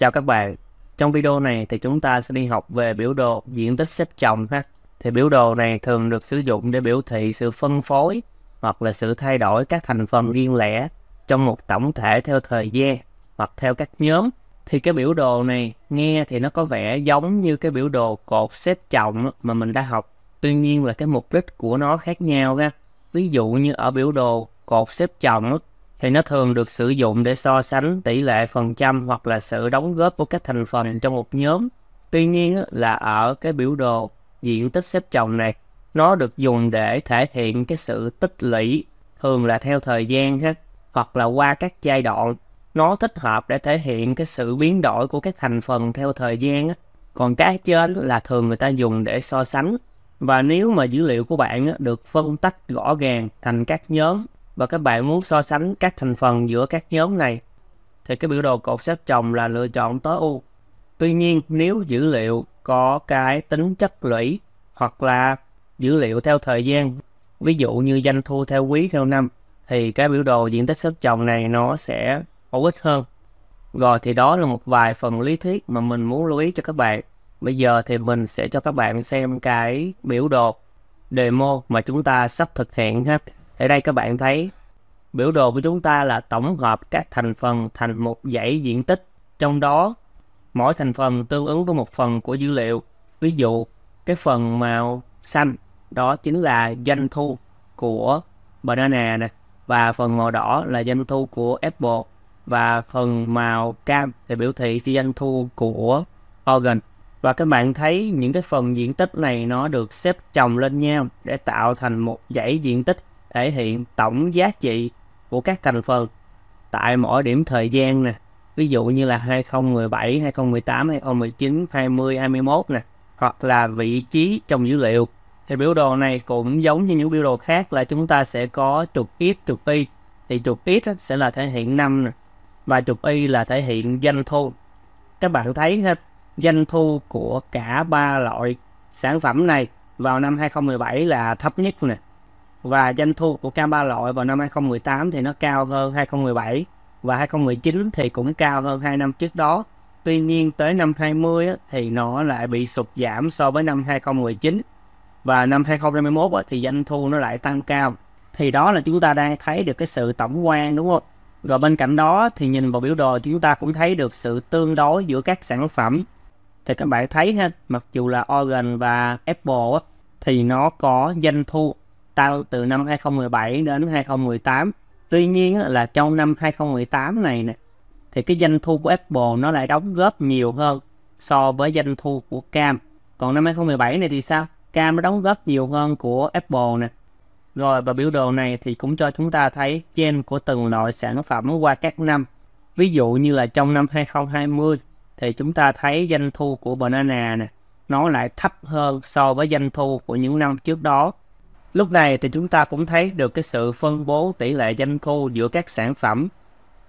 Chào các bạn, trong video này thì chúng ta sẽ đi học về biểu đồ diện tích xếp chồng ha. Thì biểu đồ này thường được sử dụng để biểu thị sự phân phối hoặc là sự thay đổi các thành phần riêng lẻ trong một tổng thể theo thời gian hoặc theo các nhóm. Thì cái biểu đồ này nghe thì nó có vẻ giống như cái biểu đồ cột xếp chồng mà mình đã học. Tuy nhiên là cái mục đích của nó khác nhau ha. Ví dụ như ở biểu đồ cột xếp chồng thì nó thường được sử dụng để so sánh tỷ lệ phần trăm hoặc là sự đóng góp của các thành phần trong một nhóm. Tuy nhiên là ở cái biểu đồ diện tích xếp chồng này, nó được dùng để thể hiện cái sự tích lũy thường là theo thời gian ha, hoặc là qua các giai đoạn. Nó thích hợp để thể hiện cái sự biến đổi của các thành phần theo thời gian. Còn cái trên là thường người ta dùng để so sánh. Và nếu mà dữ liệu của bạn được phân tách rõ ràng thành các nhóm và các bạn muốn so sánh các thành phần giữa các nhóm này thì cái biểu đồ cột xếp chồng là lựa chọn tối ưu. Tuy nhiên nếu dữ liệu có cái tính chất lũy hoặc là dữ liệu theo thời gian, ví dụ như doanh thu theo quý theo năm thì cái biểu đồ diện tích xếp chồng này nó sẽ hữu ích hơn. Rồi thì đó là một vài phần lý thuyết mà mình muốn lưu ý cho các bạn. Bây giờ thì mình sẽ cho các bạn xem cái biểu đồ demo mà chúng ta sắp thực hiện ha. Ở đây các bạn thấy biểu đồ của chúng ta là tổng hợp các thành phần thành một dãy diện tích. Trong đó, mỗi thành phần tương ứng với một phần của dữ liệu. Ví dụ, cái phần màu xanh đó chính là doanh thu của banana này và phần màu đỏ là doanh thu của Apple và phần màu cam thì biểu thị doanh thu của Oregon. Và các bạn thấy những cái phần diện tích này nó được xếp chồng lên nhau để tạo thành một dãy diện tích thể hiện tổng giá trị của các thành phần tại mỗi điểm thời gian nè ví dụ như là 2017, 2018, 2019, 20, 21 nè hoặc là vị trí trong dữ liệu thì biểu đồ này cũng giống như những biểu đồ khác là chúng ta sẽ có trục x, trục y thì trục x sẽ là thể hiện năm nè và trục y là thể hiện doanh thu các bạn thấy ha doanh thu của cả ba loại sản phẩm này vào năm 2017 là thấp nhất nè và doanh thu của cam ba loại vào năm 2018 thì nó cao hơn 2017 và 2019 thì cũng cao hơn hai năm trước đó. Tuy nhiên tới năm 20 thì nó lại bị sụt giảm so với năm 2019 và năm 2021 thì doanh thu nó lại tăng cao. Thì đó là chúng ta đang thấy được cái sự tổng quan đúng không? Rồi bên cạnh đó thì nhìn vào biểu đồ chúng ta cũng thấy được sự tương đối giữa các sản phẩm. Thì các bạn thấy ha, mặc dù là Oregon và Apple thì nó có doanh thu tăng từ năm 2017 đến 2018. Tuy nhiên là trong năm 2018 này nè, thì cái doanh thu của Apple nó lại đóng góp nhiều hơn so với doanh thu của Cam. Còn năm 2017 này thì sao? Cam nó đóng góp nhiều hơn của Apple nè. Rồi và biểu đồ này thì cũng cho chúng ta thấy trên của từng loại sản phẩm qua các năm. Ví dụ như là trong năm 2020 thì chúng ta thấy doanh thu của Banana nè, nó lại thấp hơn so với doanh thu của những năm trước đó Lúc này thì chúng ta cũng thấy được cái sự phân bố tỷ lệ doanh thu giữa các sản phẩm.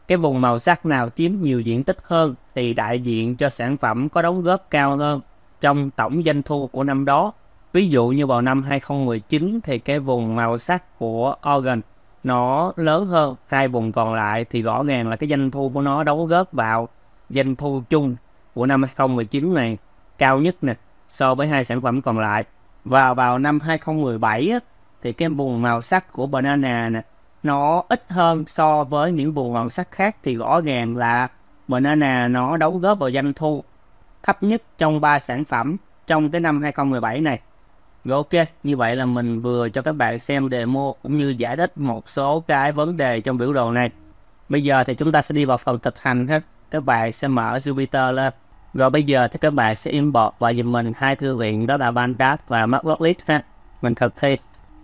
Cái vùng màu sắc nào chiếm nhiều diện tích hơn thì đại diện cho sản phẩm có đóng góp cao hơn trong tổng doanh thu của năm đó. Ví dụ như vào năm 2019 thì cái vùng màu sắc của Organ nó lớn hơn hai vùng còn lại thì rõ ràng là cái doanh thu của nó đóng góp vào doanh thu chung của năm 2019 này cao nhất nè so với hai sản phẩm còn lại và vào năm 2017 á, thì cái bùn màu sắc của banana nè nó ít hơn so với những bùn màu sắc khác thì rõ ràng là banana nó đóng góp vào doanh thu thấp nhất trong ba sản phẩm trong cái năm 2017 này. Rồi ok, như vậy là mình vừa cho các bạn xem demo cũng như giải thích một số cái vấn đề trong biểu đồ này. Bây giờ thì chúng ta sẽ đi vào phần thực hành ha. Các bạn sẽ mở Jupiter lên. Rồi bây giờ thì các bạn sẽ import vào dùm mình hai thư viện đó là Bandcamp và Matplotlib ha. Mình thực thi.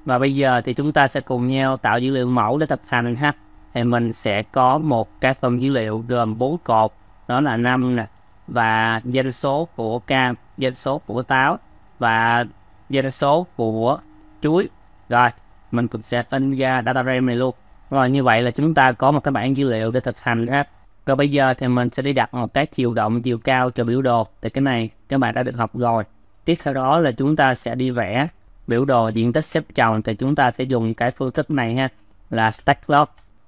Và bây giờ thì chúng ta sẽ cùng nhau tạo dữ liệu mẫu để thực hành ha. Thì mình sẽ có một cái phần dữ liệu gồm bốn cột, đó là năm nè và danh số của cam, danh số của táo và danh số của chuối. Rồi, mình cũng sẽ in ra data frame này luôn. Rồi như vậy là chúng ta có một cái bảng dữ liệu để thực hành ha. Còn bây giờ thì mình sẽ đi đặt một cái chiều rộng, chiều cao cho biểu đồ. Thì cái này các bạn đã được học rồi. Tiếp theo đó là chúng ta sẽ đi vẽ biểu đồ diện tích xếp chồng thì chúng ta sẽ dùng cái phương thức này ha là stack log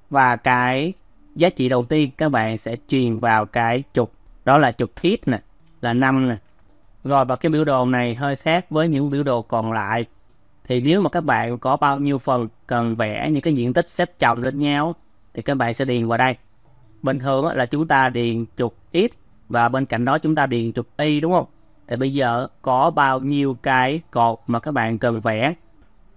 và cái giá trị đầu tiên các bạn sẽ truyền vào cái trục đó là trục hit nè là 5 nè rồi và cái biểu đồ này hơi khác với những biểu đồ còn lại thì nếu mà các bạn có bao nhiêu phần cần vẽ những cái diện tích xếp chồng lên nhau thì các bạn sẽ điền vào đây bình thường là chúng ta điền trục x và bên cạnh đó chúng ta điền trục y đúng không thì bây giờ có bao nhiêu cái cột mà các bạn cần vẽ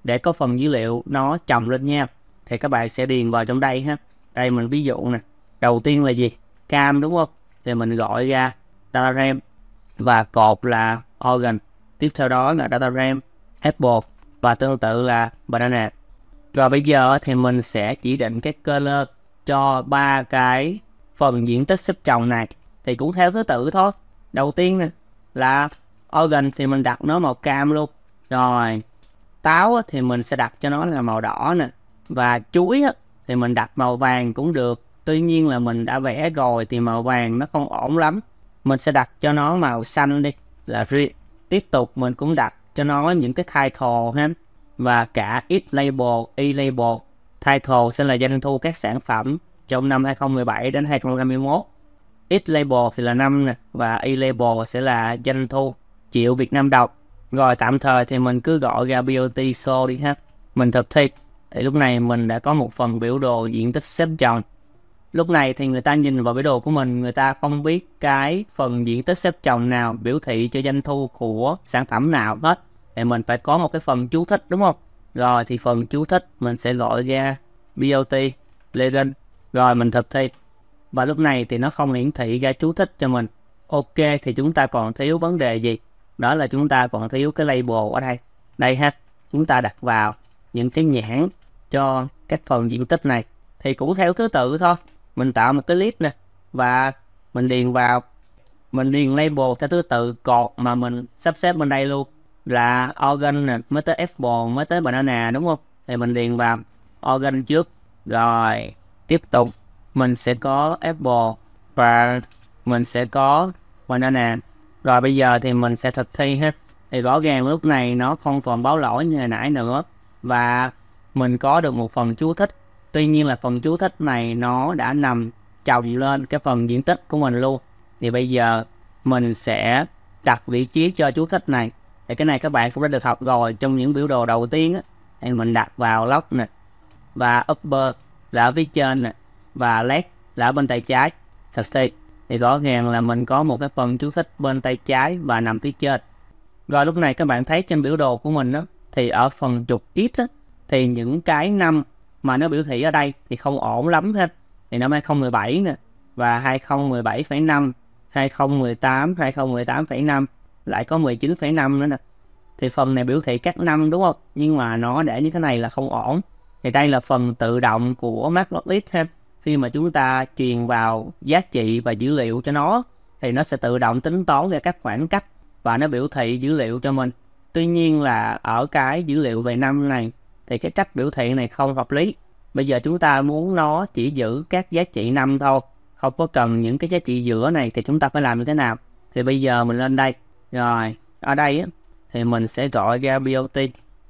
để có phần dữ liệu nó chồng lên nha thì các bạn sẽ điền vào trong đây ha đây mình ví dụ nè đầu tiên là gì cam đúng không thì mình gọi ra data ram và cột là organ tiếp theo đó là data ram apple và tương tự là banana rồi bây giờ thì mình sẽ chỉ định cái color cho ba cái phần diện tích xếp chồng này thì cũng theo thứ tự thôi đầu tiên nè là organ thì mình đặt nó màu cam luôn rồi táo thì mình sẽ đặt cho nó là màu đỏ nè và chuối thì mình đặt màu vàng cũng được tuy nhiên là mình đã vẽ rồi thì màu vàng nó không ổn lắm mình sẽ đặt cho nó màu xanh đi là riêng tiếp tục mình cũng đặt cho nó những cái title ha và cả if label e label Title sẽ là doanh thu các sản phẩm trong năm 2017 đến 2021. X-Label thì là năm nè và E-Label sẽ là doanh thu triệu Việt Nam đồng. Rồi tạm thời thì mình cứ gọi ra beauty show đi ha. Mình thực thi. Thì lúc này mình đã có một phần biểu đồ diện tích xếp tròn. Lúc này thì người ta nhìn vào biểu đồ của mình, người ta không biết cái phần diện tích xếp chồng nào biểu thị cho doanh thu của sản phẩm nào hết. Thì mình phải có một cái phần chú thích đúng không? rồi thì phần chú thích mình sẽ gọi ra BOT legend rồi mình thực thi và lúc này thì nó không hiển thị ra chú thích cho mình ok thì chúng ta còn thiếu vấn đề gì đó là chúng ta còn thiếu cái label ở đây đây ha chúng ta đặt vào những cái nhãn cho các phần diện tích này thì cũng theo thứ tự thôi mình tạo một cái clip nè và mình điền vào mình điền label theo thứ tự cột mà mình sắp xếp bên đây luôn là organ nè mới tới apple mới tới banana đúng không thì mình điền vào organ trước rồi tiếp tục mình sẽ có apple và mình sẽ có banana rồi bây giờ thì mình sẽ thực thi hết thì rõ ràng lúc này nó không còn báo lỗi như hồi nãy nữa và mình có được một phần chú thích tuy nhiên là phần chú thích này nó đã nằm chồng lên cái phần diện tích của mình luôn thì bây giờ mình sẽ đặt vị trí cho chú thích này thì cái này các bạn cũng đã được học rồi trong những biểu đồ đầu tiên á thì mình đặt vào lock nè và upper là ở phía trên nè và left là ở bên tay trái thật sự thì rõ ràng là mình có một cái phần chú thích bên tay trái và nằm phía trên rồi lúc này các bạn thấy trên biểu đồ của mình đó, thì ở phần trục ít á, thì những cái năm mà nó biểu thị ở đây thì không ổn lắm hết thì năm 2017 nè và 2017,5 2018 2018,5 lại có 19,5 nữa nè thì phần này biểu thị các năm đúng không nhưng mà nó để như thế này là không ổn thì đây là phần tự động của Matplotlib ha khi mà chúng ta truyền vào giá trị và dữ liệu cho nó thì nó sẽ tự động tính toán ra các khoảng cách và nó biểu thị dữ liệu cho mình tuy nhiên là ở cái dữ liệu về năm này thì cái cách biểu thị này không hợp lý bây giờ chúng ta muốn nó chỉ giữ các giá trị năm thôi không có cần những cái giá trị giữa này thì chúng ta phải làm như thế nào thì bây giờ mình lên đây rồi ở đây thì mình sẽ gọi ra BOT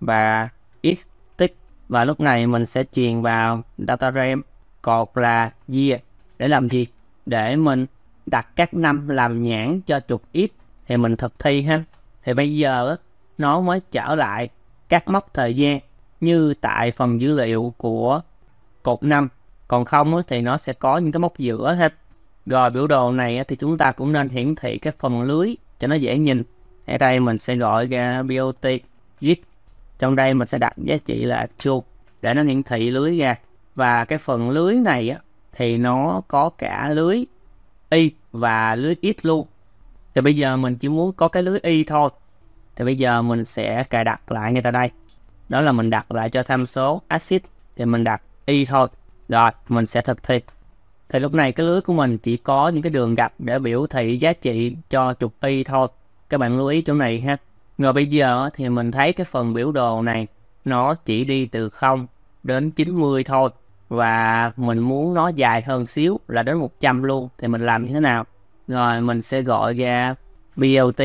và xtick và lúc này mình sẽ truyền vào data RAM cột là year để làm gì để mình đặt các năm làm nhãn cho trục if thì mình thực thi ha thì bây giờ nó mới trở lại các mốc thời gian như tại phần dữ liệu của cột năm còn không thì nó sẽ có những cái mốc giữa hết rồi biểu đồ này thì chúng ta cũng nên hiển thị cái phần lưới cho nó dễ nhìn ở đây mình sẽ gọi ra BOT git trong đây mình sẽ đặt giá trị là chuột để nó hiển thị lưới ra và cái phần lưới này á, thì nó có cả lưới y và lưới x luôn thì bây giờ mình chỉ muốn có cái lưới y thôi thì bây giờ mình sẽ cài đặt lại ngay tại đây đó là mình đặt lại cho tham số axit thì mình đặt y thôi rồi mình sẽ thực thi thì lúc này cái lưới của mình chỉ có những cái đường gạch để biểu thị giá trị cho trục y thôi các bạn lưu ý chỗ này ha rồi bây giờ thì mình thấy cái phần biểu đồ này nó chỉ đi từ 0 đến 90 thôi và mình muốn nó dài hơn xíu là đến 100 luôn thì mình làm như thế nào rồi mình sẽ gọi ra BLT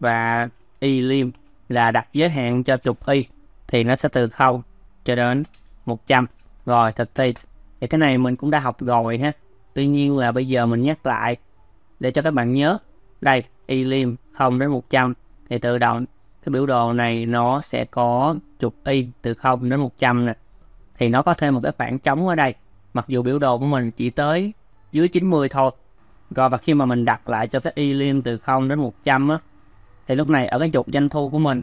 và elim là đặt giới hạn cho trục y thì nó sẽ từ 0 cho đến 100 rồi thực thi thì cái này mình cũng đã học rồi ha tuy nhiên là bây giờ mình nhắc lại để cho các bạn nhớ đây y lim 0 đến 100 thì tự động cái biểu đồ này nó sẽ có trục y từ 0 đến 100 nè thì nó có thêm một cái khoảng trống ở đây mặc dù biểu đồ của mình chỉ tới dưới 90 thôi rồi và khi mà mình đặt lại cho cái y lim từ 0 đến 100 á thì lúc này ở cái trục doanh thu của mình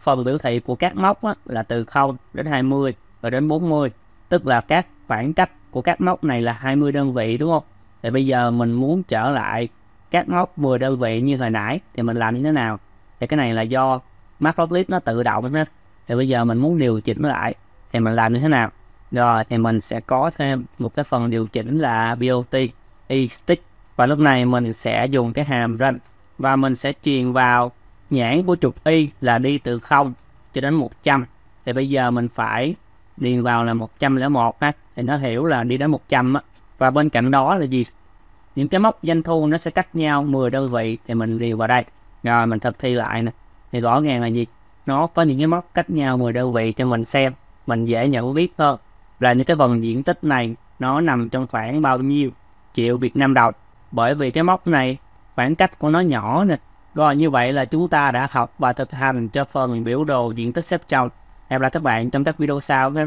phần biểu thị của các mốc á, là từ 0 đến 20 rồi đến 40 tức là các khoảng cách của các mốc này là 20 đơn vị đúng không? Thì bây giờ mình muốn trở lại các mốc 10 đơn vị như hồi nãy thì mình làm như thế nào? Thì cái này là do clip nó tự động hết. Thì bây giờ mình muốn điều chỉnh lại thì mình làm như thế nào? Rồi thì mình sẽ có thêm một cái phần điều chỉnh là BOT e-stick và lúc này mình sẽ dùng cái hàm run và mình sẽ truyền vào nhãn của trục y là đi từ 0 cho đến 100 thì bây giờ mình phải điền vào là 101 ha thì nó hiểu là đi đến 100 á và bên cạnh đó là gì những cái mốc doanh thu nó sẽ cách nhau 10 đơn vị thì mình điền vào đây rồi mình thực thi lại nè thì rõ ràng là gì nó có những cái mốc cách nhau 10 đơn vị cho mình xem mình dễ nhận biết hơn là những cái phần diện tích này nó nằm trong khoảng bao nhiêu triệu Việt Nam đồng bởi vì cái mốc này khoảng cách của nó nhỏ nè rồi như vậy là chúng ta đã học và thực hành cho phần biểu đồ diện tích xếp trong hẹn gặp lại các bạn trong các video sau nhé